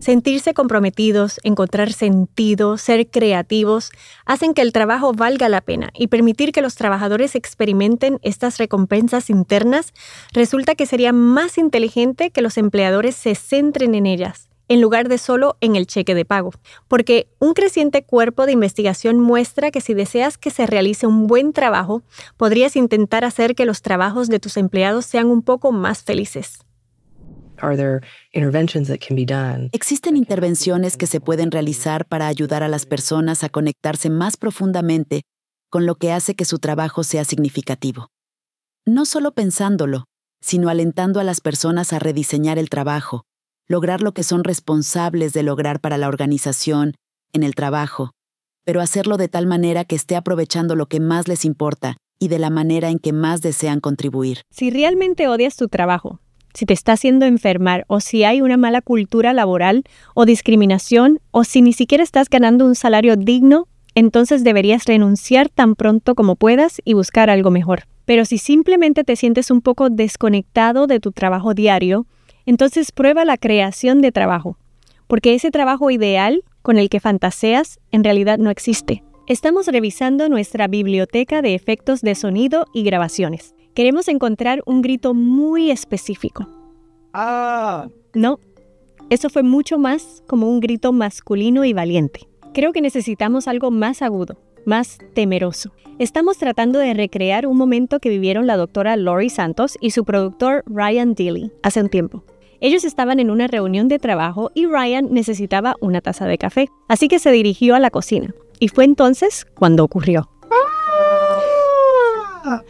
Sentirse comprometidos, encontrar sentido, ser creativos, hacen que el trabajo valga la pena y permitir que los trabajadores experimenten estas recompensas internas resulta que sería más inteligente que los empleadores se centren en ellas en lugar de solo en el cheque de pago. Porque un creciente cuerpo de investigación muestra que si deseas que se realice un buen trabajo, podrías intentar hacer que los trabajos de tus empleados sean un poco más felices. Existen intervenciones que se pueden realizar para ayudar a las personas a conectarse más profundamente con lo que hace que su trabajo sea significativo. No solo pensándolo, sino alentando a las personas a rediseñar el trabajo, lograr lo que son responsables de lograr para la organización, en el trabajo, pero hacerlo de tal manera que esté aprovechando lo que más les importa y de la manera en que más desean contribuir. Si realmente odias tu trabajo, si te está haciendo enfermar o si hay una mala cultura laboral o discriminación o si ni siquiera estás ganando un salario digno, entonces deberías renunciar tan pronto como puedas y buscar algo mejor. Pero si simplemente te sientes un poco desconectado de tu trabajo diario, entonces prueba la creación de trabajo, porque ese trabajo ideal con el que fantaseas en realidad no existe. Estamos revisando nuestra biblioteca de efectos de sonido y grabaciones. Queremos encontrar un grito muy específico. Ah. No, eso fue mucho más como un grito masculino y valiente. Creo que necesitamos algo más agudo, más temeroso. Estamos tratando de recrear un momento que vivieron la doctora Lori Santos y su productor Ryan Dilly hace un tiempo. Ellos estaban en una reunión de trabajo y Ryan necesitaba una taza de café, así que se dirigió a la cocina. Y fue entonces cuando ocurrió. ¡Ah!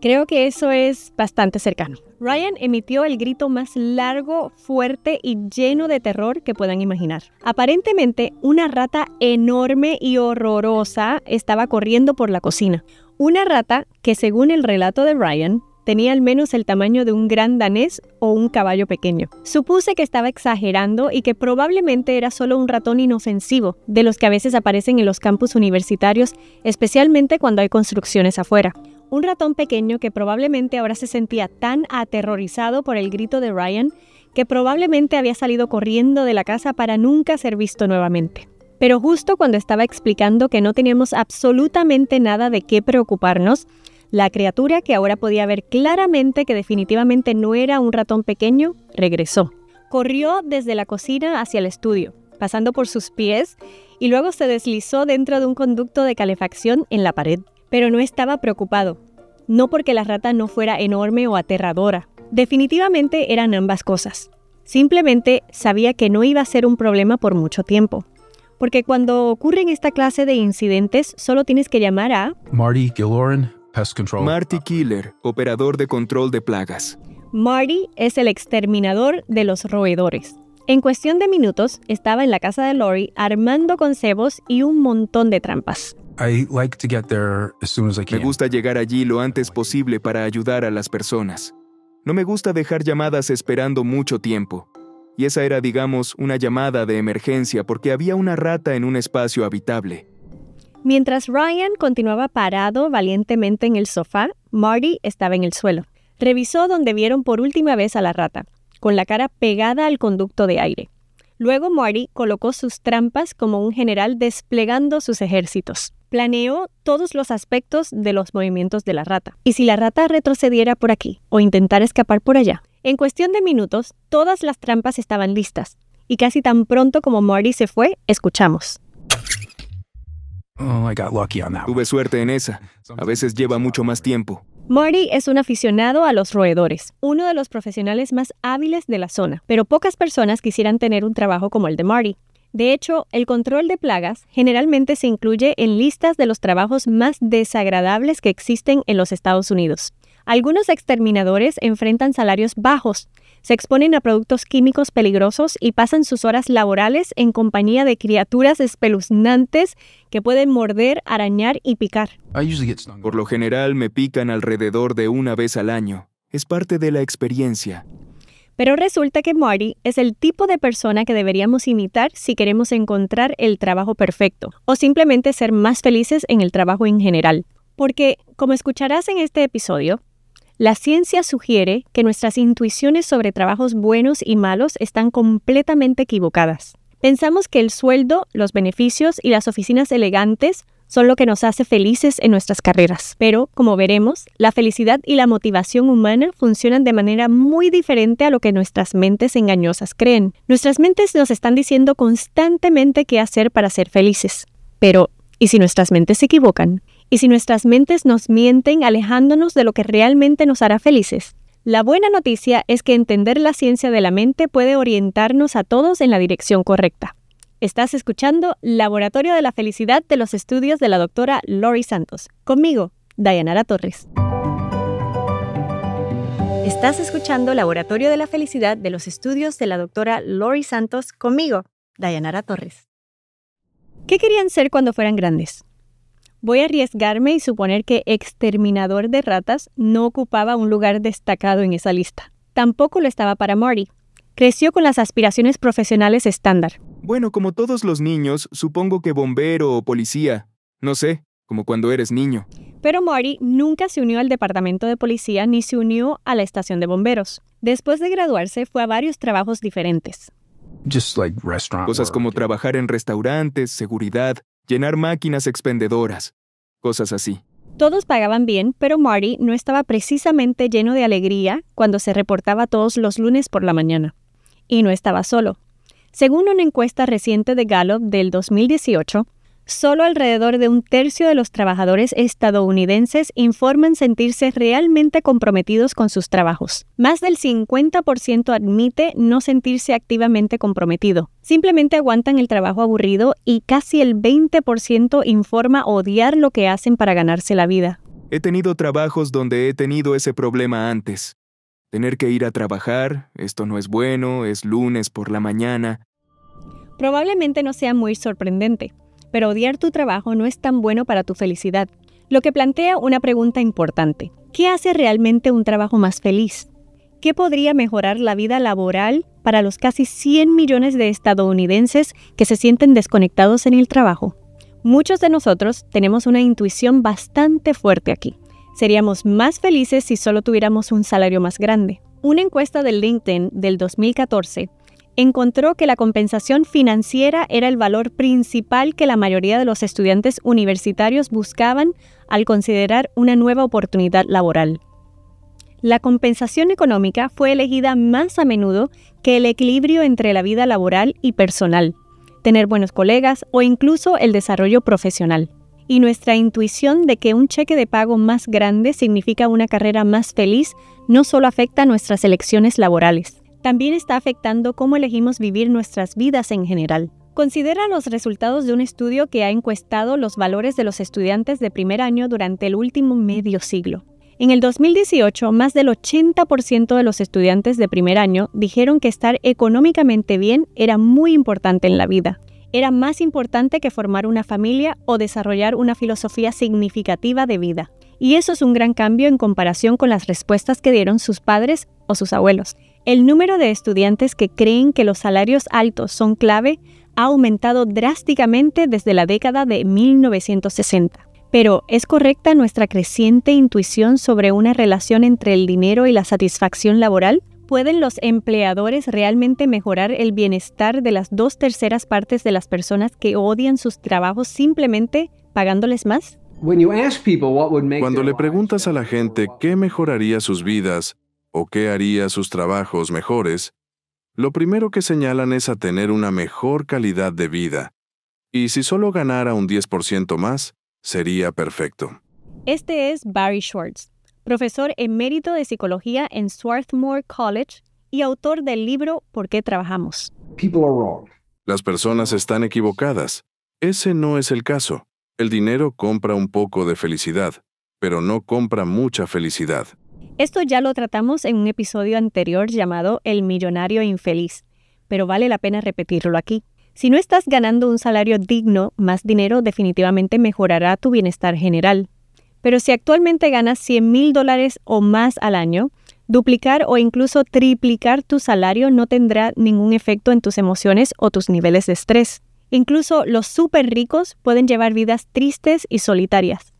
Creo que eso es bastante cercano. Ryan emitió el grito más largo, fuerte y lleno de terror que puedan imaginar. Aparentemente, una rata enorme y horrorosa estaba corriendo por la cocina. Una rata que, según el relato de Ryan, tenía al menos el tamaño de un gran danés o un caballo pequeño. Supuse que estaba exagerando y que probablemente era solo un ratón inofensivo, de los que a veces aparecen en los campus universitarios, especialmente cuando hay construcciones afuera un ratón pequeño que probablemente ahora se sentía tan aterrorizado por el grito de Ryan que probablemente había salido corriendo de la casa para nunca ser visto nuevamente. Pero justo cuando estaba explicando que no teníamos absolutamente nada de qué preocuparnos, la criatura que ahora podía ver claramente que definitivamente no era un ratón pequeño, regresó. Corrió desde la cocina hacia el estudio, pasando por sus pies, y luego se deslizó dentro de un conducto de calefacción en la pared pero no estaba preocupado, no porque la rata no fuera enorme o aterradora. Definitivamente eran ambas cosas. Simplemente sabía que no iba a ser un problema por mucho tiempo. Porque cuando ocurren esta clase de incidentes, solo tienes que llamar a Marty Gilloren, Control. Marty Killer, operador de control de plagas. Marty es el exterminador de los roedores. En cuestión de minutos, estaba en la casa de Lori armando con cebos y un montón de trampas. Me gusta llegar allí lo antes posible para ayudar a las personas. No me gusta dejar llamadas esperando mucho tiempo. Y esa era, digamos, una llamada de emergencia porque había una rata en un espacio habitable. Mientras Ryan continuaba parado valientemente en el sofá, Marty estaba en el suelo. Revisó donde vieron por última vez a la rata, con la cara pegada al conducto de aire. Luego Marty colocó sus trampas como un general desplegando sus ejércitos planeó todos los aspectos de los movimientos de la rata. Y si la rata retrocediera por aquí o intentara escapar por allá, en cuestión de minutos todas las trampas estaban listas. Y casi tan pronto como Marty se fue, escuchamos. Oh, I got lucky on that. Tuve suerte en esa. A veces lleva mucho más tiempo. Marty es un aficionado a los roedores, uno de los profesionales más hábiles de la zona, pero pocas personas quisieran tener un trabajo como el de Marty. De hecho, el control de plagas generalmente se incluye en listas de los trabajos más desagradables que existen en los Estados Unidos. Algunos exterminadores enfrentan salarios bajos, se exponen a productos químicos peligrosos y pasan sus horas laborales en compañía de criaturas espeluznantes que pueden morder, arañar y picar. Por lo general me pican alrededor de una vez al año. Es parte de la experiencia. Pero resulta que Marty es el tipo de persona que deberíamos imitar si queremos encontrar el trabajo perfecto o simplemente ser más felices en el trabajo en general. Porque, como escucharás en este episodio, la ciencia sugiere que nuestras intuiciones sobre trabajos buenos y malos están completamente equivocadas. Pensamos que el sueldo, los beneficios y las oficinas elegantes son lo que nos hace felices en nuestras carreras. Pero, como veremos, la felicidad y la motivación humana funcionan de manera muy diferente a lo que nuestras mentes engañosas creen. Nuestras mentes nos están diciendo constantemente qué hacer para ser felices. Pero, ¿y si nuestras mentes se equivocan? ¿Y si nuestras mentes nos mienten alejándonos de lo que realmente nos hará felices? La buena noticia es que entender la ciencia de la mente puede orientarnos a todos en la dirección correcta. Estás escuchando Laboratorio de la Felicidad de los estudios de la doctora Lori Santos. Conmigo, Dayanara Torres. Estás escuchando Laboratorio de la Felicidad de los estudios de la doctora Lori Santos. Conmigo, Dayanara Torres. ¿Qué querían ser cuando fueran grandes? Voy a arriesgarme y suponer que Exterminador de Ratas no ocupaba un lugar destacado en esa lista. Tampoco lo estaba para Marty. Creció con las aspiraciones profesionales estándar. Bueno, como todos los niños, supongo que bombero o policía. No sé, como cuando eres niño. Pero Marty nunca se unió al departamento de policía ni se unió a la estación de bomberos. Después de graduarse fue a varios trabajos diferentes. Just like restaurant cosas como trabajar en restaurantes, seguridad, llenar máquinas expendedoras, cosas así. Todos pagaban bien, pero Marty no estaba precisamente lleno de alegría cuando se reportaba todos los lunes por la mañana. Y no estaba solo. Según una encuesta reciente de Gallup del 2018, solo alrededor de un tercio de los trabajadores estadounidenses informan sentirse realmente comprometidos con sus trabajos. Más del 50% admite no sentirse activamente comprometido. Simplemente aguantan el trabajo aburrido y casi el 20% informa odiar lo que hacen para ganarse la vida. He tenido trabajos donde he tenido ese problema antes. Tener que ir a trabajar, esto no es bueno, es lunes por la mañana. Probablemente no sea muy sorprendente, pero odiar tu trabajo no es tan bueno para tu felicidad, lo que plantea una pregunta importante. ¿Qué hace realmente un trabajo más feliz? ¿Qué podría mejorar la vida laboral para los casi 100 millones de estadounidenses que se sienten desconectados en el trabajo? Muchos de nosotros tenemos una intuición bastante fuerte aquí. Seríamos más felices si solo tuviéramos un salario más grande. Una encuesta de LinkedIn del 2014 encontró que la compensación financiera era el valor principal que la mayoría de los estudiantes universitarios buscaban al considerar una nueva oportunidad laboral. La compensación económica fue elegida más a menudo que el equilibrio entre la vida laboral y personal, tener buenos colegas o incluso el desarrollo profesional y nuestra intuición de que un cheque de pago más grande significa una carrera más feliz no solo afecta nuestras elecciones laborales, también está afectando cómo elegimos vivir nuestras vidas en general. Considera los resultados de un estudio que ha encuestado los valores de los estudiantes de primer año durante el último medio siglo. En el 2018, más del 80% de los estudiantes de primer año dijeron que estar económicamente bien era muy importante en la vida era más importante que formar una familia o desarrollar una filosofía significativa de vida. Y eso es un gran cambio en comparación con las respuestas que dieron sus padres o sus abuelos. El número de estudiantes que creen que los salarios altos son clave ha aumentado drásticamente desde la década de 1960. Pero, ¿es correcta nuestra creciente intuición sobre una relación entre el dinero y la satisfacción laboral? ¿Pueden los empleadores realmente mejorar el bienestar de las dos terceras partes de las personas que odian sus trabajos simplemente pagándoles más? Cuando le preguntas a la gente qué mejoraría sus vidas o qué haría sus trabajos mejores, lo primero que señalan es a tener una mejor calidad de vida. Y si solo ganara un 10% más, sería perfecto. Este es Barry Schwartz, profesor emérito de psicología en Swarthmore College y autor del libro ¿Por qué trabajamos? Las personas están equivocadas. Ese no es el caso. El dinero compra un poco de felicidad, pero no compra mucha felicidad. Esto ya lo tratamos en un episodio anterior llamado El millonario infeliz, pero vale la pena repetirlo aquí. Si no estás ganando un salario digno, más dinero definitivamente mejorará tu bienestar general. Pero si actualmente ganas 100 mil dólares o más al año, duplicar o incluso triplicar tu salario no tendrá ningún efecto en tus emociones o tus niveles de estrés. Incluso los súper ricos pueden llevar vidas tristes y solitarias.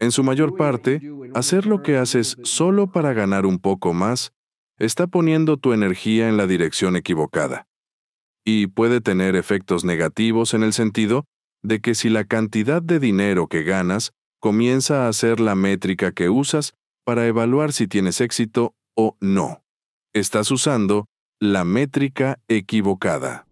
En su mayor parte, hacer lo que haces solo para ganar un poco más está poniendo tu energía en la dirección equivocada. Y puede tener efectos negativos en el sentido de que si la cantidad de dinero que ganas comienza a ser la métrica que usas para evaluar si tienes éxito o no. Estás usando la métrica equivocada.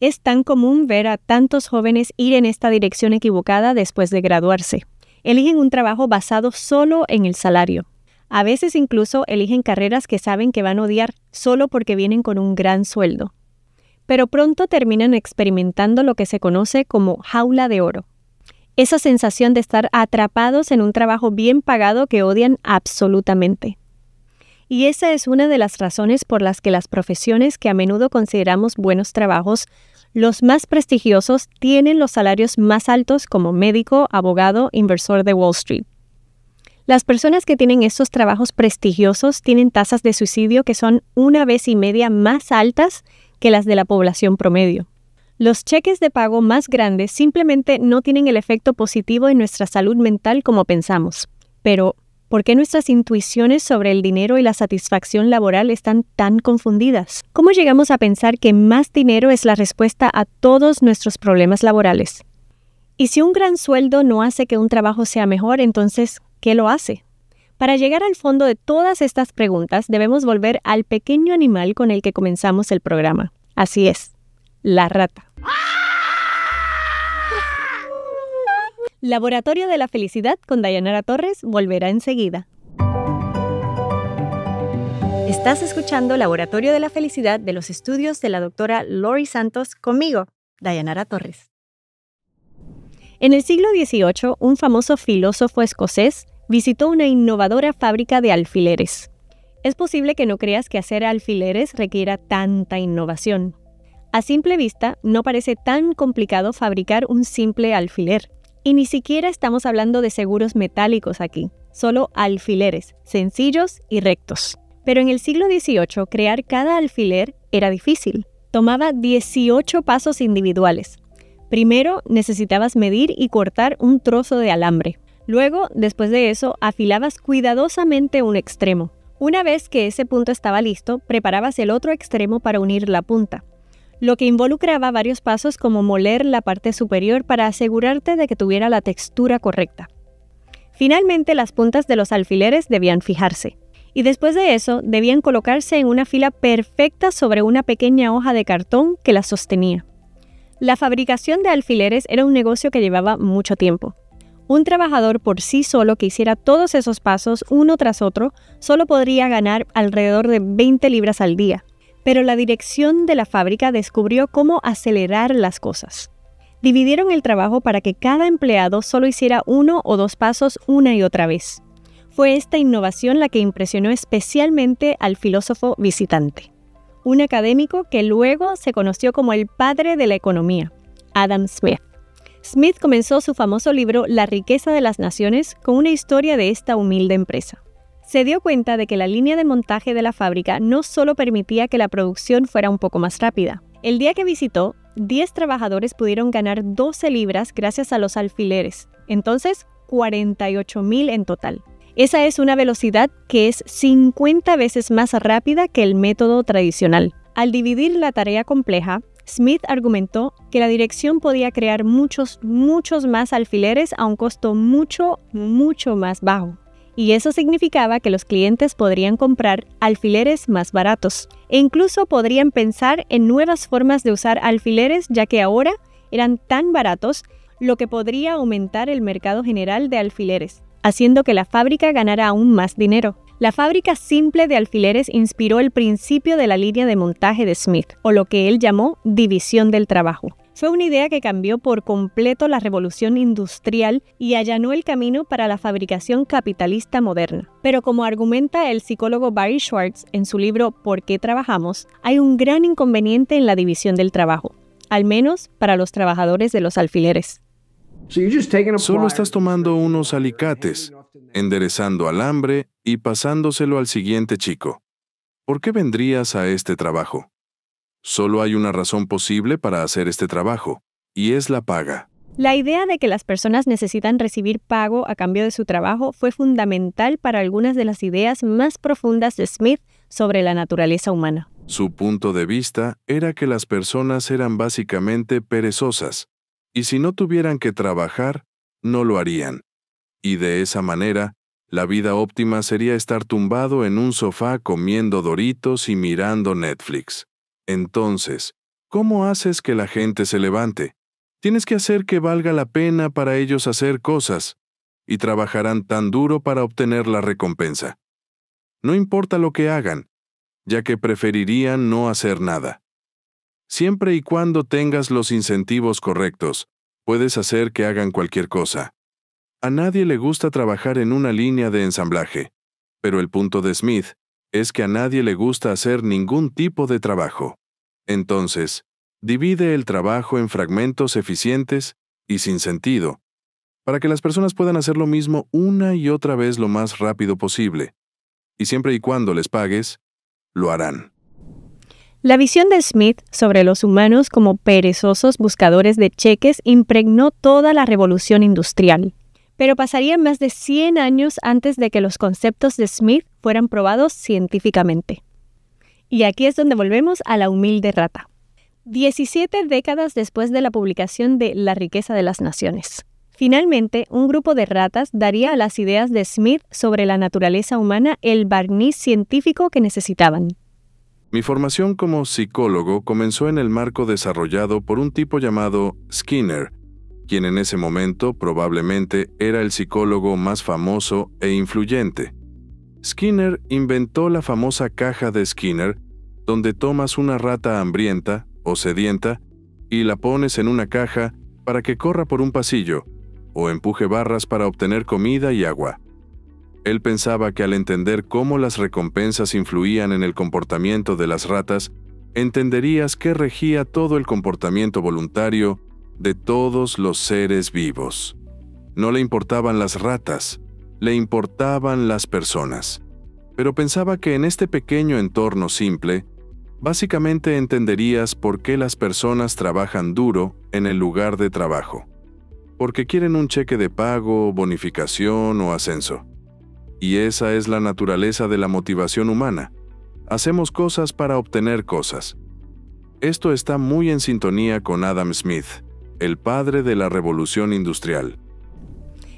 Es tan común ver a tantos jóvenes ir en esta dirección equivocada después de graduarse. Eligen un trabajo basado solo en el salario. A veces incluso eligen carreras que saben que van a odiar solo porque vienen con un gran sueldo pero pronto terminan experimentando lo que se conoce como jaula de oro. Esa sensación de estar atrapados en un trabajo bien pagado que odian absolutamente. Y esa es una de las razones por las que las profesiones que a menudo consideramos buenos trabajos, los más prestigiosos, tienen los salarios más altos como médico, abogado, inversor de Wall Street. Las personas que tienen estos trabajos prestigiosos tienen tasas de suicidio que son una vez y media más altas que las de la población promedio. Los cheques de pago más grandes simplemente no tienen el efecto positivo en nuestra salud mental como pensamos. Pero, ¿por qué nuestras intuiciones sobre el dinero y la satisfacción laboral están tan confundidas? ¿Cómo llegamos a pensar que más dinero es la respuesta a todos nuestros problemas laborales? Y si un gran sueldo no hace que un trabajo sea mejor, entonces, ¿qué lo hace? Para llegar al fondo de todas estas preguntas, debemos volver al pequeño animal con el que comenzamos el programa. Así es, la rata. Laboratorio de la Felicidad con Dayanara Torres volverá enseguida. Estás escuchando Laboratorio de la Felicidad de los estudios de la doctora Lori Santos conmigo, Dayanara Torres. En el siglo XVIII, un famoso filósofo escocés visitó una innovadora fábrica de alfileres. Es posible que no creas que hacer alfileres requiera tanta innovación. A simple vista, no parece tan complicado fabricar un simple alfiler. Y ni siquiera estamos hablando de seguros metálicos aquí, solo alfileres, sencillos y rectos. Pero en el siglo XVIII, crear cada alfiler era difícil. Tomaba 18 pasos individuales. Primero, necesitabas medir y cortar un trozo de alambre. Luego, después de eso, afilabas cuidadosamente un extremo. Una vez que ese punto estaba listo, preparabas el otro extremo para unir la punta, lo que involucraba varios pasos como moler la parte superior para asegurarte de que tuviera la textura correcta. Finalmente, las puntas de los alfileres debían fijarse, y después de eso debían colocarse en una fila perfecta sobre una pequeña hoja de cartón que las sostenía. La fabricación de alfileres era un negocio que llevaba mucho tiempo. Un trabajador por sí solo que hiciera todos esos pasos uno tras otro solo podría ganar alrededor de 20 libras al día. Pero la dirección de la fábrica descubrió cómo acelerar las cosas. Dividieron el trabajo para que cada empleado solo hiciera uno o dos pasos una y otra vez. Fue esta innovación la que impresionó especialmente al filósofo visitante, un académico que luego se conoció como el padre de la economía, Adam Smith. Smith comenzó su famoso libro La riqueza de las naciones con una historia de esta humilde empresa. Se dio cuenta de que la línea de montaje de la fábrica no solo permitía que la producción fuera un poco más rápida. El día que visitó, 10 trabajadores pudieron ganar 12 libras gracias a los alfileres, entonces 48.000 en total. Esa es una velocidad que es 50 veces más rápida que el método tradicional. Al dividir la tarea compleja, Smith argumentó que la dirección podía crear muchos, muchos más alfileres a un costo mucho, mucho más bajo. Y eso significaba que los clientes podrían comprar alfileres más baratos e incluso podrían pensar en nuevas formas de usar alfileres ya que ahora eran tan baratos, lo que podría aumentar el mercado general de alfileres, haciendo que la fábrica ganara aún más dinero. La fábrica simple de alfileres inspiró el principio de la línea de montaje de Smith, o lo que él llamó división del trabajo. Fue una idea que cambió por completo la revolución industrial y allanó el camino para la fabricación capitalista moderna. Pero como argumenta el psicólogo Barry Schwartz en su libro ¿Por qué trabajamos?, hay un gran inconveniente en la división del trabajo, al menos para los trabajadores de los alfileres. Solo estás tomando unos alicates enderezando alambre y pasándoselo al siguiente chico. ¿Por qué vendrías a este trabajo? Solo hay una razón posible para hacer este trabajo, y es la paga. La idea de que las personas necesitan recibir pago a cambio de su trabajo fue fundamental para algunas de las ideas más profundas de Smith sobre la naturaleza humana. Su punto de vista era que las personas eran básicamente perezosas, y si no tuvieran que trabajar, no lo harían y de esa manera, la vida óptima sería estar tumbado en un sofá comiendo doritos y mirando Netflix. Entonces, ¿cómo haces que la gente se levante? Tienes que hacer que valga la pena para ellos hacer cosas, y trabajarán tan duro para obtener la recompensa. No importa lo que hagan, ya que preferirían no hacer nada. Siempre y cuando tengas los incentivos correctos, puedes hacer que hagan cualquier cosa. A nadie le gusta trabajar en una línea de ensamblaje, pero el punto de Smith es que a nadie le gusta hacer ningún tipo de trabajo. Entonces, divide el trabajo en fragmentos eficientes y sin sentido, para que las personas puedan hacer lo mismo una y otra vez lo más rápido posible. Y siempre y cuando les pagues, lo harán. La visión de Smith sobre los humanos como perezosos buscadores de cheques impregnó toda la revolución industrial pero pasarían más de 100 años antes de que los conceptos de Smith fueran probados científicamente. Y aquí es donde volvemos a la humilde rata. 17 décadas después de la publicación de La riqueza de las naciones. Finalmente, un grupo de ratas daría a las ideas de Smith sobre la naturaleza humana el barniz científico que necesitaban. Mi formación como psicólogo comenzó en el marco desarrollado por un tipo llamado Skinner, quien en ese momento probablemente era el psicólogo más famoso e influyente. Skinner inventó la famosa caja de Skinner, donde tomas una rata hambrienta o sedienta y la pones en una caja para que corra por un pasillo o empuje barras para obtener comida y agua. Él pensaba que al entender cómo las recompensas influían en el comportamiento de las ratas, entenderías que regía todo el comportamiento voluntario de todos los seres vivos. No le importaban las ratas, le importaban las personas. Pero pensaba que en este pequeño entorno simple, básicamente entenderías por qué las personas trabajan duro en el lugar de trabajo. Porque quieren un cheque de pago, bonificación o ascenso. Y esa es la naturaleza de la motivación humana. Hacemos cosas para obtener cosas. Esto está muy en sintonía con Adam Smith, el padre de la revolución industrial.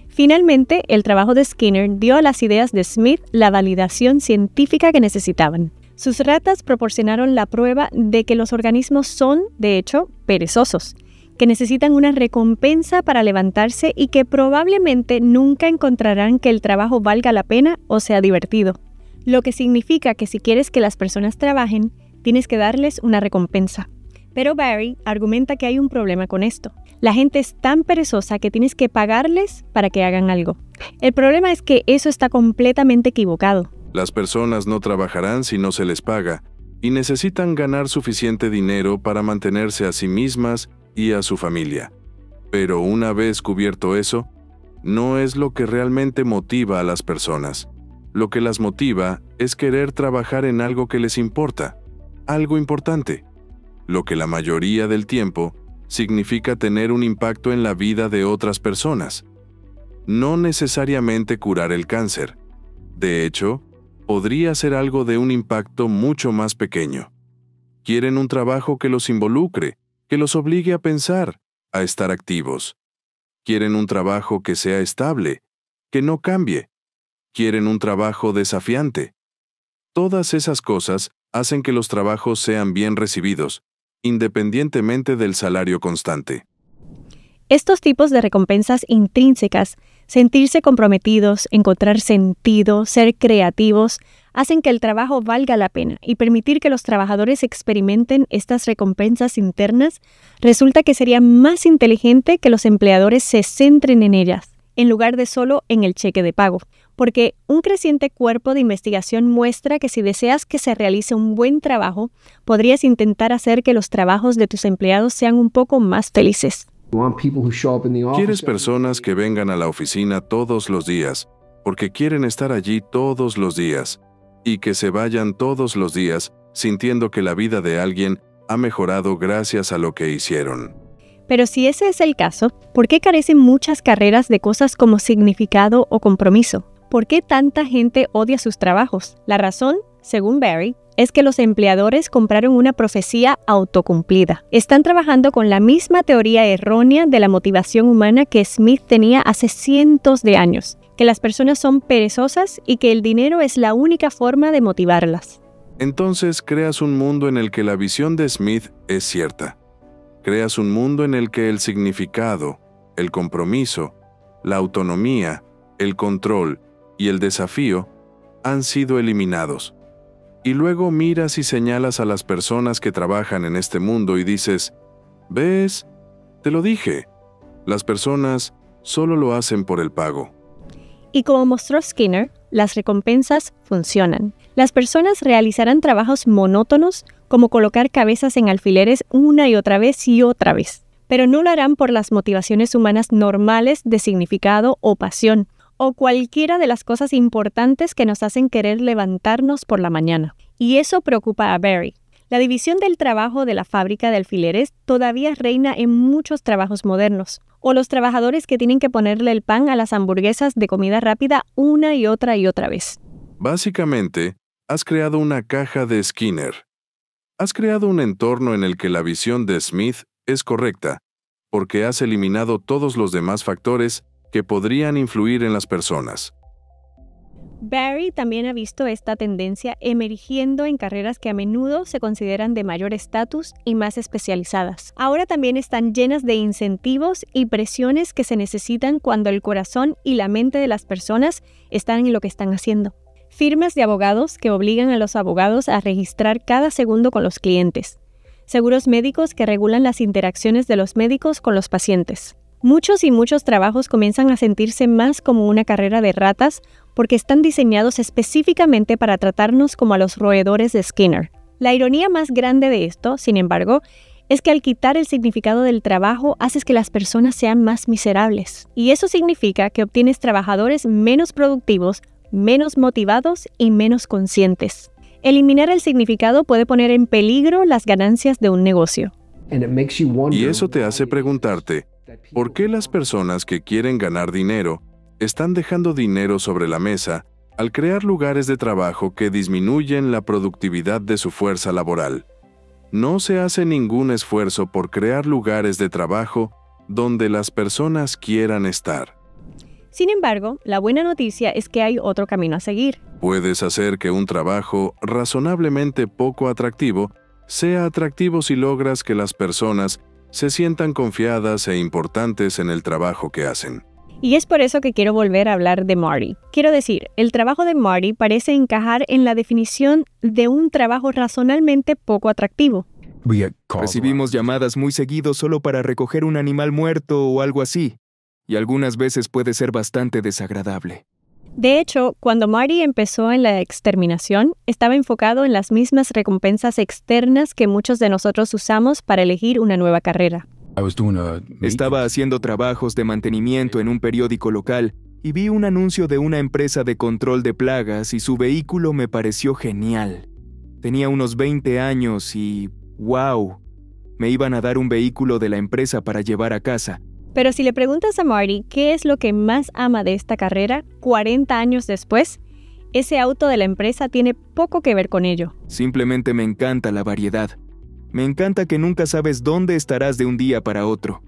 Finalmente, el trabajo de Skinner dio a las ideas de Smith la validación científica que necesitaban. Sus ratas proporcionaron la prueba de que los organismos son, de hecho, perezosos, que necesitan una recompensa para levantarse y que probablemente nunca encontrarán que el trabajo valga la pena o sea divertido. Lo que significa que si quieres que las personas trabajen, tienes que darles una recompensa. Pero Barry argumenta que hay un problema con esto. La gente es tan perezosa que tienes que pagarles para que hagan algo. El problema es que eso está completamente equivocado. Las personas no trabajarán si no se les paga y necesitan ganar suficiente dinero para mantenerse a sí mismas y a su familia. Pero una vez cubierto eso, no es lo que realmente motiva a las personas. Lo que las motiva es querer trabajar en algo que les importa, algo importante lo que la mayoría del tiempo significa tener un impacto en la vida de otras personas. No necesariamente curar el cáncer. De hecho, podría ser algo de un impacto mucho más pequeño. Quieren un trabajo que los involucre, que los obligue a pensar, a estar activos. Quieren un trabajo que sea estable, que no cambie. Quieren un trabajo desafiante. Todas esas cosas hacen que los trabajos sean bien recibidos, independientemente del salario constante. Estos tipos de recompensas intrínsecas, sentirse comprometidos, encontrar sentido, ser creativos, hacen que el trabajo valga la pena y permitir que los trabajadores experimenten estas recompensas internas resulta que sería más inteligente que los empleadores se centren en ellas en lugar de solo en el cheque de pago. Porque un creciente cuerpo de investigación muestra que si deseas que se realice un buen trabajo, podrías intentar hacer que los trabajos de tus empleados sean un poco más felices. Quieres personas que vengan a la oficina todos los días, porque quieren estar allí todos los días, y que se vayan todos los días sintiendo que la vida de alguien ha mejorado gracias a lo que hicieron. Pero si ese es el caso, ¿por qué carecen muchas carreras de cosas como significado o compromiso? ¿Por qué tanta gente odia sus trabajos? La razón, según Barry, es que los empleadores compraron una profecía autocumplida. Están trabajando con la misma teoría errónea de la motivación humana que Smith tenía hace cientos de años, que las personas son perezosas y que el dinero es la única forma de motivarlas. Entonces creas un mundo en el que la visión de Smith es cierta, creas un mundo en el que el significado, el compromiso, la autonomía, el control y el desafío han sido eliminados. Y luego miras y señalas a las personas que trabajan en este mundo y dices, ¿ves? Te lo dije. Las personas solo lo hacen por el pago. Y como mostró Skinner, las recompensas funcionan. Las personas realizarán trabajos monótonos como colocar cabezas en alfileres una y otra vez y otra vez, pero no lo harán por las motivaciones humanas normales de significado o pasión, o cualquiera de las cosas importantes que nos hacen querer levantarnos por la mañana. Y eso preocupa a Barry. La división del trabajo de la fábrica de alfileres todavía reina en muchos trabajos modernos, o los trabajadores que tienen que ponerle el pan a las hamburguesas de comida rápida una y otra y otra vez. Básicamente, has creado una caja de Skinner, Has creado un entorno en el que la visión de Smith es correcta, porque has eliminado todos los demás factores que podrían influir en las personas. Barry también ha visto esta tendencia emergiendo en carreras que a menudo se consideran de mayor estatus y más especializadas. Ahora también están llenas de incentivos y presiones que se necesitan cuando el corazón y la mente de las personas están en lo que están haciendo firmas de abogados que obligan a los abogados a registrar cada segundo con los clientes, seguros médicos que regulan las interacciones de los médicos con los pacientes. Muchos y muchos trabajos comienzan a sentirse más como una carrera de ratas porque están diseñados específicamente para tratarnos como a los roedores de Skinner. La ironía más grande de esto, sin embargo, es que al quitar el significado del trabajo haces que las personas sean más miserables. Y eso significa que obtienes trabajadores menos productivos, menos motivados y menos conscientes. Eliminar el significado puede poner en peligro las ganancias de un negocio. Y eso te hace preguntarte, ¿por qué las personas que quieren ganar dinero están dejando dinero sobre la mesa al crear lugares de trabajo que disminuyen la productividad de su fuerza laboral? No se hace ningún esfuerzo por crear lugares de trabajo donde las personas quieran estar. Sin embargo, la buena noticia es que hay otro camino a seguir. Puedes hacer que un trabajo razonablemente poco atractivo sea atractivo si logras que las personas se sientan confiadas e importantes en el trabajo que hacen. Y es por eso que quiero volver a hablar de Marty. Quiero decir, el trabajo de Marty parece encajar en la definición de un trabajo razonablemente poco atractivo. Recibimos llamadas muy seguido solo para recoger un animal muerto o algo así y algunas veces puede ser bastante desagradable. De hecho, cuando Mari empezó en la exterminación, estaba enfocado en las mismas recompensas externas que muchos de nosotros usamos para elegir una nueva carrera. Estaba haciendo trabajos de mantenimiento en un periódico local y vi un anuncio de una empresa de control de plagas y su vehículo me pareció genial. Tenía unos 20 años y... ¡Wow! Me iban a dar un vehículo de la empresa para llevar a casa, pero si le preguntas a Marty qué es lo que más ama de esta carrera 40 años después, ese auto de la empresa tiene poco que ver con ello. Simplemente me encanta la variedad. Me encanta que nunca sabes dónde estarás de un día para otro.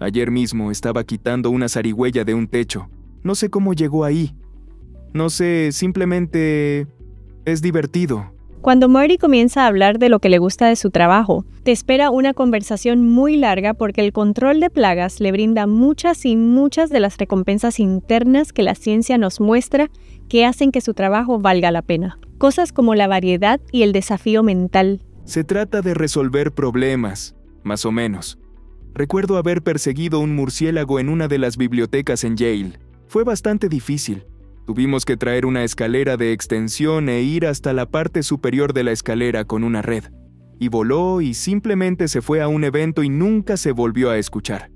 Ayer mismo estaba quitando una zarigüeya de un techo. No sé cómo llegó ahí. No sé, simplemente... es divertido. Cuando Marty comienza a hablar de lo que le gusta de su trabajo, te espera una conversación muy larga porque el control de plagas le brinda muchas y muchas de las recompensas internas que la ciencia nos muestra que hacen que su trabajo valga la pena. Cosas como la variedad y el desafío mental. Se trata de resolver problemas, más o menos. Recuerdo haber perseguido un murciélago en una de las bibliotecas en Yale. Fue bastante difícil, Tuvimos que traer una escalera de extensión e ir hasta la parte superior de la escalera con una red. Y voló y simplemente se fue a un evento y nunca se volvió a escuchar.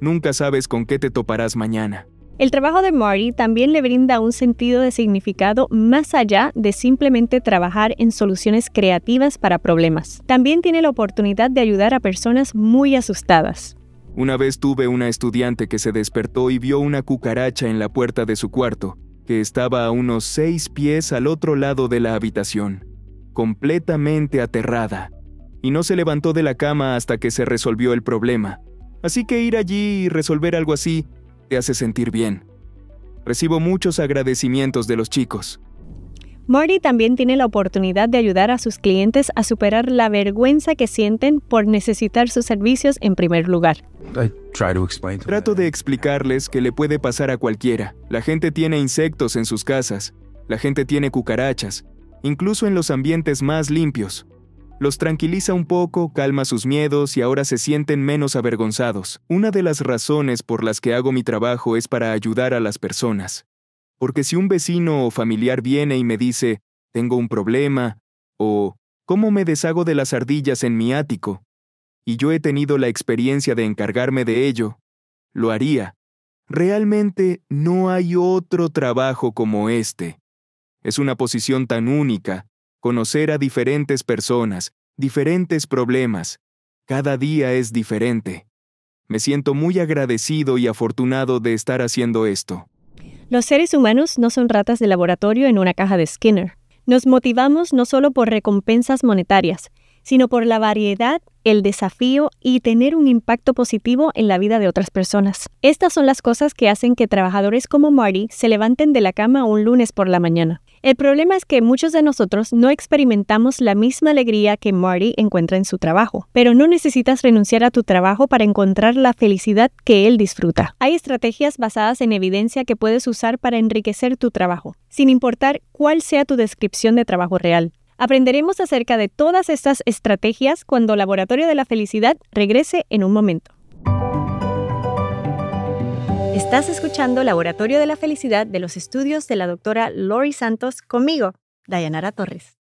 Nunca sabes con qué te toparás mañana. El trabajo de Marty también le brinda un sentido de significado más allá de simplemente trabajar en soluciones creativas para problemas. También tiene la oportunidad de ayudar a personas muy asustadas. Una vez tuve una estudiante que se despertó y vio una cucaracha en la puerta de su cuarto que estaba a unos seis pies al otro lado de la habitación, completamente aterrada, y no se levantó de la cama hasta que se resolvió el problema. Así que ir allí y resolver algo así te hace sentir bien. Recibo muchos agradecimientos de los chicos. Marty también tiene la oportunidad de ayudar a sus clientes a superar la vergüenza que sienten por necesitar sus servicios en primer lugar. Trato de explicarles que le puede pasar a cualquiera. La gente tiene insectos en sus casas, la gente tiene cucarachas, incluso en los ambientes más limpios. Los tranquiliza un poco, calma sus miedos y ahora se sienten menos avergonzados. Una de las razones por las que hago mi trabajo es para ayudar a las personas. Porque si un vecino o familiar viene y me dice, tengo un problema, o ¿cómo me deshago de las ardillas en mi ático? Y yo he tenido la experiencia de encargarme de ello, lo haría. Realmente no hay otro trabajo como este. Es una posición tan única, conocer a diferentes personas, diferentes problemas. Cada día es diferente. Me siento muy agradecido y afortunado de estar haciendo esto. Los seres humanos no son ratas de laboratorio en una caja de Skinner. Nos motivamos no solo por recompensas monetarias, sino por la variedad, el desafío y tener un impacto positivo en la vida de otras personas. Estas son las cosas que hacen que trabajadores como Marty se levanten de la cama un lunes por la mañana. El problema es que muchos de nosotros no experimentamos la misma alegría que Marty encuentra en su trabajo, pero no necesitas renunciar a tu trabajo para encontrar la felicidad que él disfruta. Hay estrategias basadas en evidencia que puedes usar para enriquecer tu trabajo, sin importar cuál sea tu descripción de trabajo real. Aprenderemos acerca de todas estas estrategias cuando Laboratorio de la Felicidad regrese en un momento. Estás escuchando Laboratorio de la Felicidad de los estudios de la doctora Lori Santos conmigo, Dayanara Torres.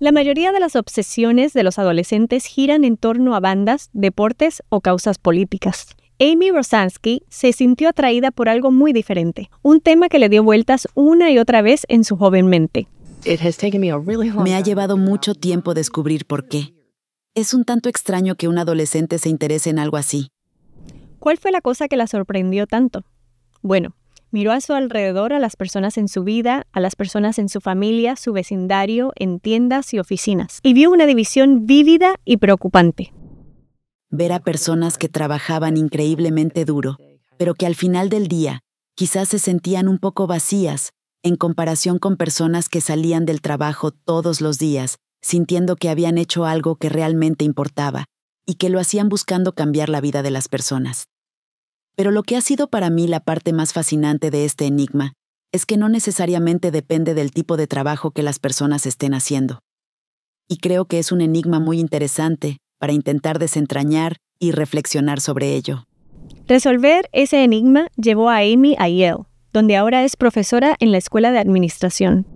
La mayoría de las obsesiones de los adolescentes giran en torno a bandas, deportes o causas políticas. Amy Rosansky se sintió atraída por algo muy diferente, un tema que le dio vueltas una y otra vez en su joven mente. Me ha llevado mucho tiempo descubrir por qué. Es un tanto extraño que un adolescente se interese en algo así. ¿Cuál fue la cosa que la sorprendió tanto? Bueno, miró a su alrededor a las personas en su vida, a las personas en su familia, su vecindario, en tiendas y oficinas, y vio una división vívida y preocupante. Ver a personas que trabajaban increíblemente duro, pero que al final del día quizás se sentían un poco vacías en comparación con personas que salían del trabajo todos los días, sintiendo que habían hecho algo que realmente importaba, y que lo hacían buscando cambiar la vida de las personas. Pero lo que ha sido para mí la parte más fascinante de este enigma es que no necesariamente depende del tipo de trabajo que las personas estén haciendo. Y creo que es un enigma muy interesante para intentar desentrañar y reflexionar sobre ello. Resolver ese enigma llevó a Amy a Yale, donde ahora es profesora en la Escuela de Administración.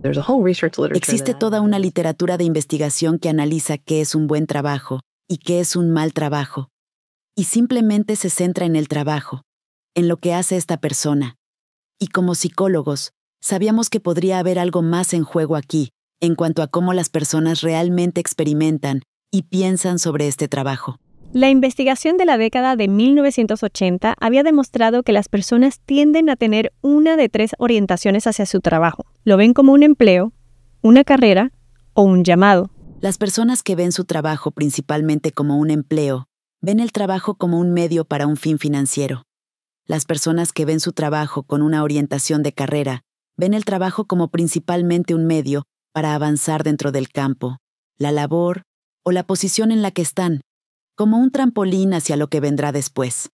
Existe toda una literatura de investigación que analiza qué es un buen trabajo y qué es un mal trabajo, y simplemente se centra en el trabajo, en lo que hace esta persona. Y como psicólogos, sabíamos que podría haber algo más en juego aquí, en cuanto a cómo las personas realmente experimentan y piensan sobre este trabajo. La investigación de la década de 1980 había demostrado que las personas tienden a tener una de tres orientaciones hacia su trabajo. Lo ven como un empleo, una carrera o un llamado. Las personas que ven su trabajo principalmente como un empleo, ven el trabajo como un medio para un fin financiero. Las personas que ven su trabajo con una orientación de carrera ven el trabajo como principalmente un medio para avanzar dentro del campo, la labor o la posición en la que están, como un trampolín hacia lo que vendrá después.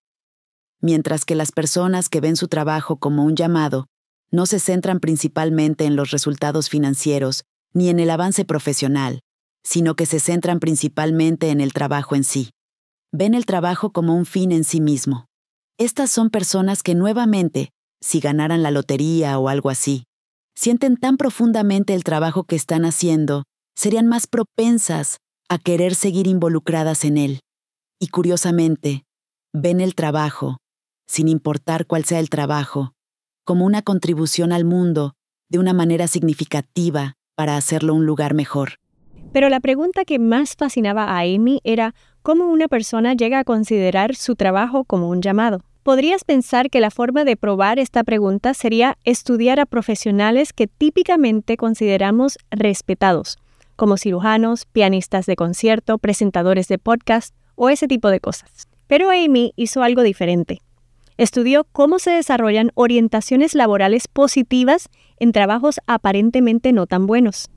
Mientras que las personas que ven su trabajo como un llamado no se centran principalmente en los resultados financieros ni en el avance profesional, sino que se centran principalmente en el trabajo en sí. Ven el trabajo como un fin en sí mismo. Estas son personas que nuevamente, si ganaran la lotería o algo así, sienten tan profundamente el trabajo que están haciendo, serían más propensas a querer seguir involucradas en él. Y curiosamente, ven el trabajo, sin importar cuál sea el trabajo, como una contribución al mundo de una manera significativa para hacerlo un lugar mejor. Pero la pregunta que más fascinaba a Amy era ¿Cómo una persona llega a considerar su trabajo como un llamado? Podrías pensar que la forma de probar esta pregunta sería estudiar a profesionales que típicamente consideramos respetados, como cirujanos, pianistas de concierto, presentadores de podcast o ese tipo de cosas. Pero Amy hizo algo diferente. Estudió cómo se desarrollan orientaciones laborales positivas en trabajos aparentemente no tan buenos.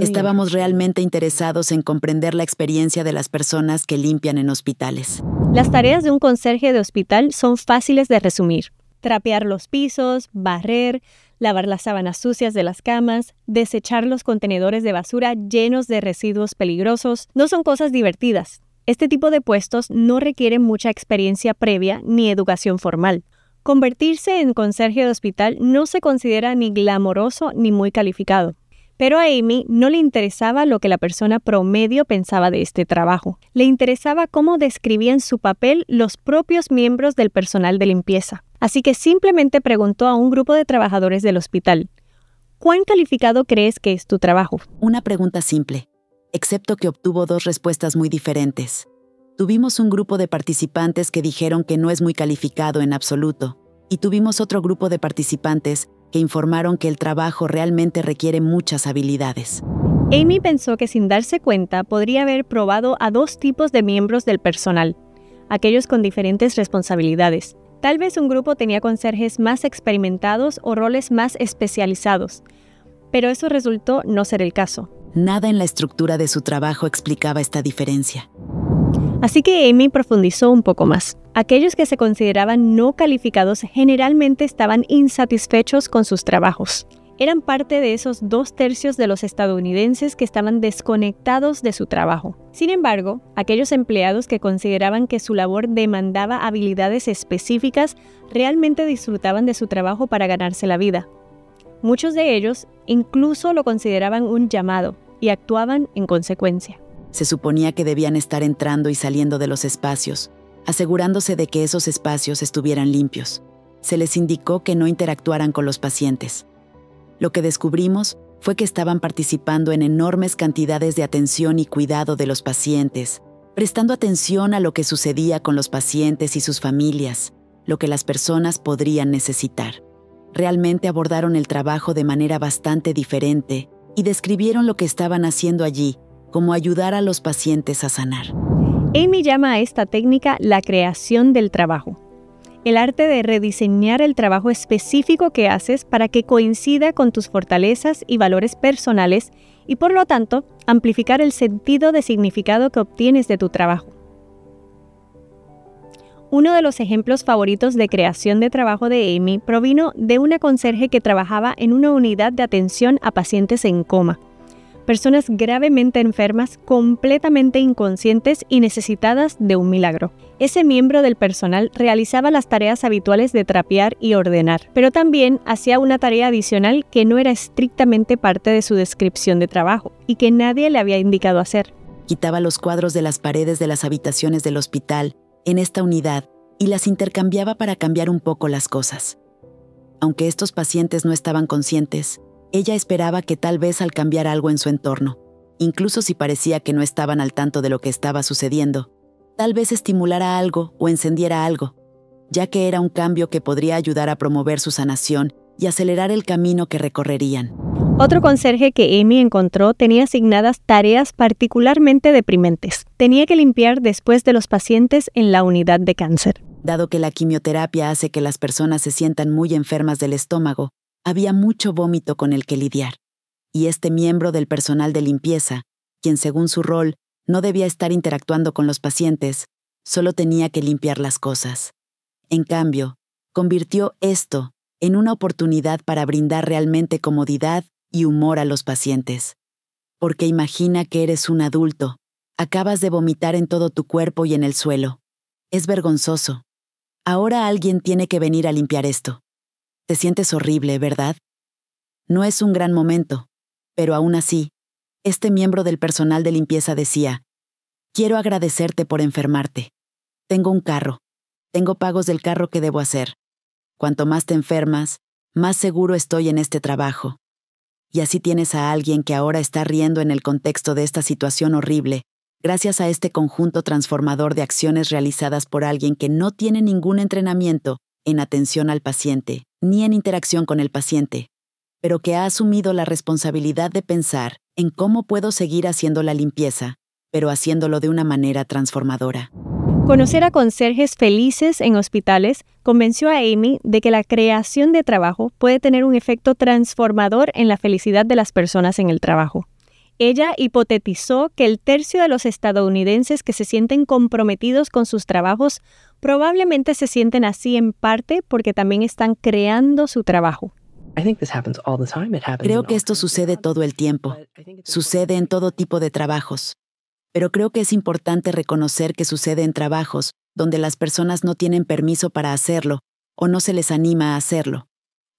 Estábamos realmente interesados en comprender la experiencia de las personas que limpian en hospitales. Las tareas de un conserje de hospital son fáciles de resumir. Trapear los pisos, barrer, lavar las sábanas sucias de las camas, desechar los contenedores de basura llenos de residuos peligrosos, no son cosas divertidas. Este tipo de puestos no requieren mucha experiencia previa ni educación formal. Convertirse en conserje de hospital no se considera ni glamoroso ni muy calificado. Pero a Amy no le interesaba lo que la persona promedio pensaba de este trabajo. Le interesaba cómo describían su papel los propios miembros del personal de limpieza. Así que simplemente preguntó a un grupo de trabajadores del hospital, ¿cuán calificado crees que es tu trabajo? Una pregunta simple, excepto que obtuvo dos respuestas muy diferentes. Tuvimos un grupo de participantes que dijeron que no es muy calificado en absoluto, y tuvimos otro grupo de participantes que informaron que el trabajo realmente requiere muchas habilidades. Amy pensó que sin darse cuenta podría haber probado a dos tipos de miembros del personal, aquellos con diferentes responsabilidades. Tal vez un grupo tenía conserjes más experimentados o roles más especializados, pero eso resultó no ser el caso. Nada en la estructura de su trabajo explicaba esta diferencia. Así que Amy profundizó un poco más. Aquellos que se consideraban no calificados generalmente estaban insatisfechos con sus trabajos. Eran parte de esos dos tercios de los estadounidenses que estaban desconectados de su trabajo. Sin embargo, aquellos empleados que consideraban que su labor demandaba habilidades específicas realmente disfrutaban de su trabajo para ganarse la vida. Muchos de ellos incluso lo consideraban un llamado y actuaban en consecuencia. Se suponía que debían estar entrando y saliendo de los espacios, asegurándose de que esos espacios estuvieran limpios. Se les indicó que no interactuaran con los pacientes. Lo que descubrimos fue que estaban participando en enormes cantidades de atención y cuidado de los pacientes, prestando atención a lo que sucedía con los pacientes y sus familias, lo que las personas podrían necesitar. Realmente abordaron el trabajo de manera bastante diferente y describieron lo que estaban haciendo allí como ayudar a los pacientes a sanar. Amy llama a esta técnica la creación del trabajo, el arte de rediseñar el trabajo específico que haces para que coincida con tus fortalezas y valores personales y por lo tanto amplificar el sentido de significado que obtienes de tu trabajo. Uno de los ejemplos favoritos de creación de trabajo de Amy provino de una conserje que trabajaba en una unidad de atención a pacientes en coma personas gravemente enfermas, completamente inconscientes y necesitadas de un milagro. Ese miembro del personal realizaba las tareas habituales de trapear y ordenar, pero también hacía una tarea adicional que no era estrictamente parte de su descripción de trabajo y que nadie le había indicado hacer. Quitaba los cuadros de las paredes de las habitaciones del hospital en esta unidad y las intercambiaba para cambiar un poco las cosas. Aunque estos pacientes no estaban conscientes, ella esperaba que tal vez al cambiar algo en su entorno, incluso si parecía que no estaban al tanto de lo que estaba sucediendo, tal vez estimulara algo o encendiera algo, ya que era un cambio que podría ayudar a promover su sanación y acelerar el camino que recorrerían. Otro conserje que Amy encontró tenía asignadas tareas particularmente deprimentes. Tenía que limpiar después de los pacientes en la unidad de cáncer. Dado que la quimioterapia hace que las personas se sientan muy enfermas del estómago, había mucho vómito con el que lidiar, y este miembro del personal de limpieza, quien según su rol no debía estar interactuando con los pacientes, solo tenía que limpiar las cosas. En cambio, convirtió esto en una oportunidad para brindar realmente comodidad y humor a los pacientes. Porque imagina que eres un adulto, acabas de vomitar en todo tu cuerpo y en el suelo. Es vergonzoso. Ahora alguien tiene que venir a limpiar esto. Te sientes horrible, ¿verdad? No es un gran momento, pero aún así, este miembro del personal de limpieza decía, quiero agradecerte por enfermarte. Tengo un carro. Tengo pagos del carro que debo hacer. Cuanto más te enfermas, más seguro estoy en este trabajo. Y así tienes a alguien que ahora está riendo en el contexto de esta situación horrible, gracias a este conjunto transformador de acciones realizadas por alguien que no tiene ningún entrenamiento en atención al paciente, ni en interacción con el paciente, pero que ha asumido la responsabilidad de pensar en cómo puedo seguir haciendo la limpieza, pero haciéndolo de una manera transformadora. Conocer a conserjes felices en hospitales convenció a Amy de que la creación de trabajo puede tener un efecto transformador en la felicidad de las personas en el trabajo. Ella hipotetizó que el tercio de los estadounidenses que se sienten comprometidos con sus trabajos probablemente se sienten así en parte porque también están creando su trabajo. Creo que esto sucede todo el tiempo. Sucede en todo tipo de trabajos. Pero creo que es importante reconocer que sucede en trabajos donde las personas no tienen permiso para hacerlo o no se les anima a hacerlo.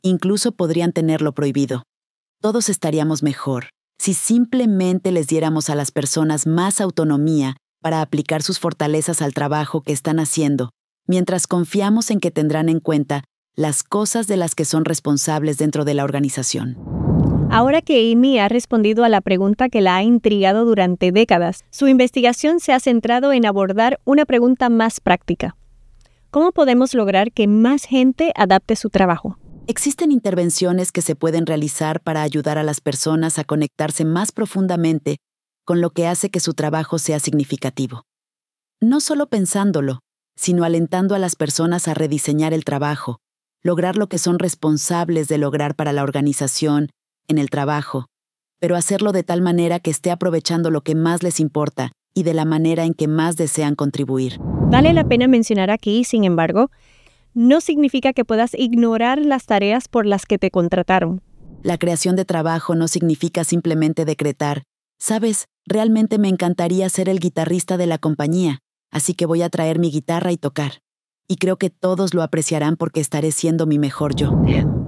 Incluso podrían tenerlo prohibido. Todos estaríamos mejor si simplemente les diéramos a las personas más autonomía para aplicar sus fortalezas al trabajo que están haciendo, mientras confiamos en que tendrán en cuenta las cosas de las que son responsables dentro de la organización. Ahora que Amy ha respondido a la pregunta que la ha intrigado durante décadas, su investigación se ha centrado en abordar una pregunta más práctica. ¿Cómo podemos lograr que más gente adapte su trabajo? Existen intervenciones que se pueden realizar para ayudar a las personas a conectarse más profundamente con lo que hace que su trabajo sea significativo. No solo pensándolo, sino alentando a las personas a rediseñar el trabajo, lograr lo que son responsables de lograr para la organización, en el trabajo, pero hacerlo de tal manera que esté aprovechando lo que más les importa y de la manera en que más desean contribuir. Vale la pena mencionar aquí, sin embargo, no significa que puedas ignorar las tareas por las que te contrataron. La creación de trabajo no significa simplemente decretar, sabes, realmente me encantaría ser el guitarrista de la compañía, así que voy a traer mi guitarra y tocar. Y creo que todos lo apreciarán porque estaré siendo mi mejor yo.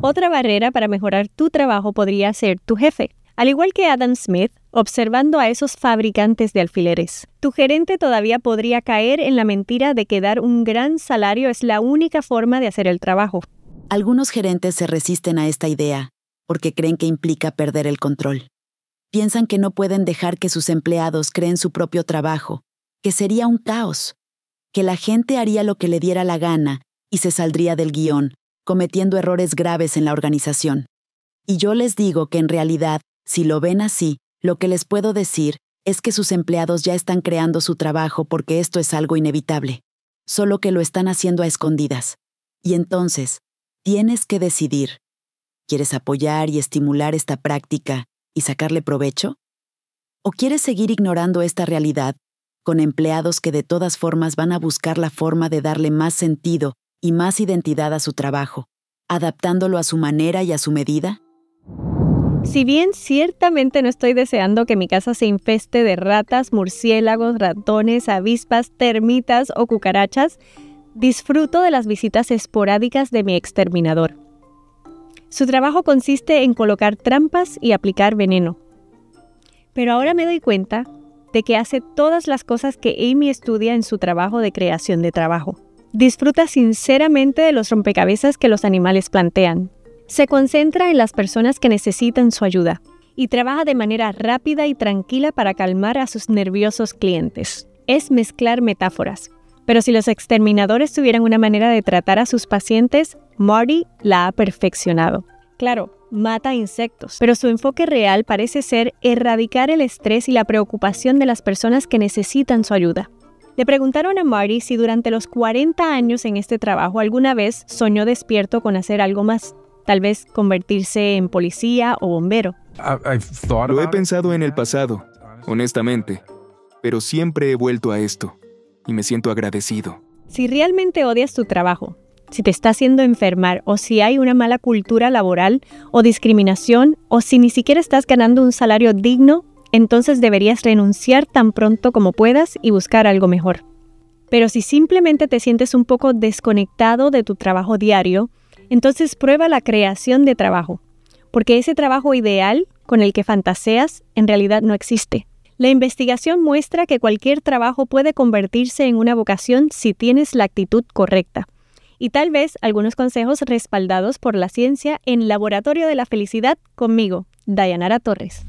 Otra barrera para mejorar tu trabajo podría ser tu jefe. Al igual que Adam Smith, observando a esos fabricantes de alfileres, tu gerente todavía podría caer en la mentira de que dar un gran salario es la única forma de hacer el trabajo. Algunos gerentes se resisten a esta idea porque creen que implica perder el control. Piensan que no pueden dejar que sus empleados creen su propio trabajo, que sería un caos, que la gente haría lo que le diera la gana y se saldría del guión, cometiendo errores graves en la organización. Y yo les digo que en realidad si lo ven así, lo que les puedo decir es que sus empleados ya están creando su trabajo porque esto es algo inevitable, solo que lo están haciendo a escondidas. Y entonces, tienes que decidir. ¿Quieres apoyar y estimular esta práctica y sacarle provecho? ¿O quieres seguir ignorando esta realidad con empleados que de todas formas van a buscar la forma de darle más sentido y más identidad a su trabajo, adaptándolo a su manera y a su medida? Si bien ciertamente no estoy deseando que mi casa se infeste de ratas, murciélagos, ratones, avispas, termitas o cucarachas, disfruto de las visitas esporádicas de mi exterminador. Su trabajo consiste en colocar trampas y aplicar veneno. Pero ahora me doy cuenta de que hace todas las cosas que Amy estudia en su trabajo de creación de trabajo. Disfruta sinceramente de los rompecabezas que los animales plantean, se concentra en las personas que necesitan su ayuda y trabaja de manera rápida y tranquila para calmar a sus nerviosos clientes. Es mezclar metáforas. Pero si los exterminadores tuvieran una manera de tratar a sus pacientes, Marty la ha perfeccionado. Claro, mata insectos, pero su enfoque real parece ser erradicar el estrés y la preocupación de las personas que necesitan su ayuda. Le preguntaron a Marty si durante los 40 años en este trabajo alguna vez soñó despierto con hacer algo más tal vez convertirse en policía o bombero. Lo he pensado en el pasado, honestamente, pero siempre he vuelto a esto y me siento agradecido. Si realmente odias tu trabajo, si te está haciendo enfermar o si hay una mala cultura laboral o discriminación o si ni siquiera estás ganando un salario digno, entonces deberías renunciar tan pronto como puedas y buscar algo mejor. Pero si simplemente te sientes un poco desconectado de tu trabajo diario, entonces prueba la creación de trabajo, porque ese trabajo ideal con el que fantaseas en realidad no existe. La investigación muestra que cualquier trabajo puede convertirse en una vocación si tienes la actitud correcta. Y tal vez algunos consejos respaldados por la ciencia en Laboratorio de la Felicidad conmigo, Dayanara Torres.